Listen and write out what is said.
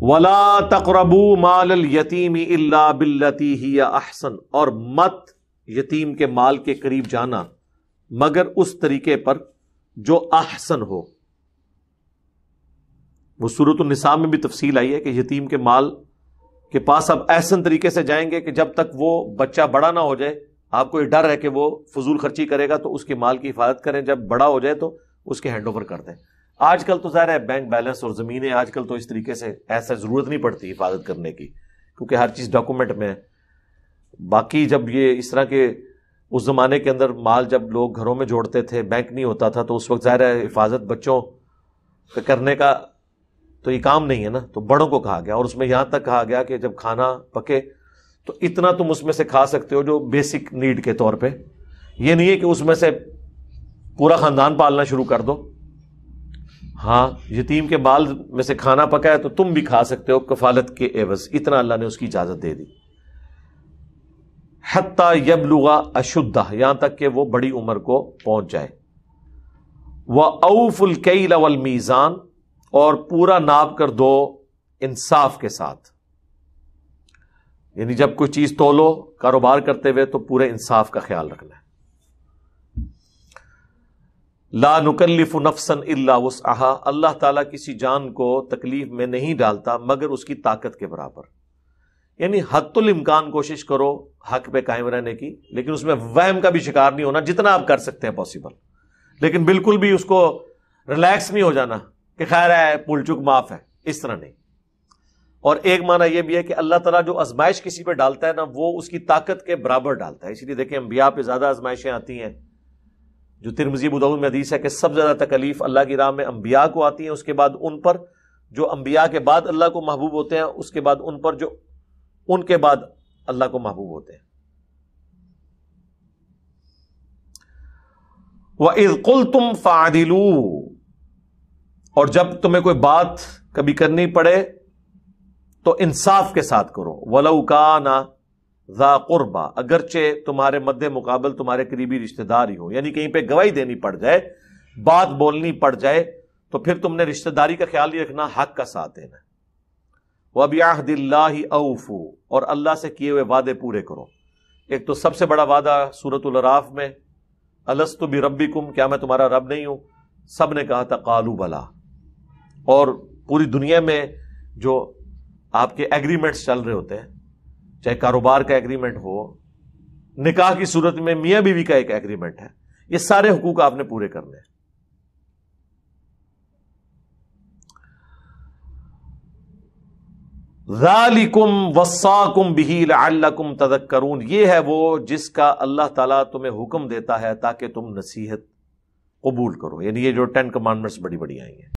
वला तकरबू माल यतीम अल्ला बिल्लती ही अहसन और मत यतीम के माल के करीब जाना मगर उस तरीके पर जो अहसन हो वो सूरत निसा में भी तफसील आई है कि यतीम के माल के पास अब ऐसन तरीके से जाएंगे कि जब तक वो बच्चा बड़ा ना हो जाए आपको ये डर है कि वो फजूल खर्ची करेगा तो उसके माल की हिफाजत करें जब बड़ा हो जाए तो उसके हैंड ओवर कर दें आजकल तो ज़ाहिर है बैंक बैलेंस और ज़मीनें आजकल तो इस तरीके से ऐसा ज़रूरत नहीं पड़ती हिफाजत करने की क्योंकि हर चीज़ डॉक्यूमेंट में है बाकी जब ये इस तरह के उस ज़माने के अंदर माल जब लोग घरों में जोड़ते थे बैंक नहीं होता था तो उस वक्त ज़ाहिर है हिफाजत बच्चों का करने का तो ये काम नहीं है ना तो बड़ों को कहा गया और उसमें यहां तक कहा गया कि जब खाना पके तो इतना तुम उसमें से खा सकते हो जो बेसिक नीड के तौर पर यह नहीं है कि उसमें से पूरा ख़ानदान पालना शुरू कर दो हाँ यतीम के बाल में से खाना पका है तो तुम भी खा सकते हो कफालत के एवज इतना अल्लाह ने उसकी इजाजत दे दी हत्ता यबलुगा अशुद्धा यहां तक कि वो बड़ी उम्र को पहुंच जाए वह औफुल कई लवल मीज़ान और पूरा नाप कर दो इंसाफ के साथ यानी जब कोई चीज तोलो कारोबार करते हुए तो पूरे इंसाफ का ख्याल रखना है ला नुकल्लिफ नफसन अल्लाहा अल्लाह ताला किसी जान को तकलीफ में नहीं डालता मगर उसकी ताकत के बराबर यानी हतुल इम्कान कोशिश करो हक पे कायम रहने की लेकिन उसमें वहम का भी शिकार नहीं होना जितना आप कर सकते हैं पॉसिबल लेकिन बिल्कुल भी उसको रिलैक्स नहीं हो जाना कि खैर है पुलचुक माफ है इस तरह नहीं और एक माना यह भी है कि अल्लाह तला जो आजमाइश किसी पर डालता है ना वो उसकी ताकत के बराबर डालता है इसीलिए देखें अम्बिया पे ज़्यादा आजमाइशें आती हैं जो तिरमजी बुदाऊद में हदीस है कि सबसे ज़्यादा तकलीफ अल्लाह की राह में अंबिया को आती है उसके बाद उन पर जो अंबिया के बाद अल्लाह को महबूब होते हैं उसके बाद उन पर जो उनके बाद अल्लाह को महबूब होते हैं वह कुल तुम फादिलू और जब तुम्हें कोई बात कभी करनी पड़े तो इंसाफ के साथ करो वलऊ का ना ज़ा कुर्बा अगरचे तुम्हारे मद्दे मुकाबल तुम्हारे करीबी रिश्तेदार ही हो यानी कहीं पर गवाही देनी पड़ जाए बात बोलनी पड़ जाए तो फिर तुमने रिश्तेदारी का ख्याल ही रखना हक का साथ देना अभी वबियादिल्ला अऊफू और अल्लाह से किए हुए वादे पूरे करो एक तो सबसे बड़ा वादा सूरतराफ में अलस्तु भी रबी कुम क्या मैं तुम्हारा रब नहीं हूं सब ने कहा था कालू बला और पूरी दुनिया में जो आपके एग्रीमेंट्स चल रहे होते हैं चाहे कारोबार का एग्रीमेंट हो निकाह की सूरत में मियाँ बीवी का एक एग्रीमेंट है ये सारे हकूक आपने पूरे करने हैं रालिकुम वसाकुम बिही लाकुम तदक ये है वो जिसका अल्लाह ताला तुम्हें हुक्म देता है ताकि तुम नसीहत कबूल करो यानी ये जो टेन कमांडमेंट्स बड़ी बड़ी आई हैं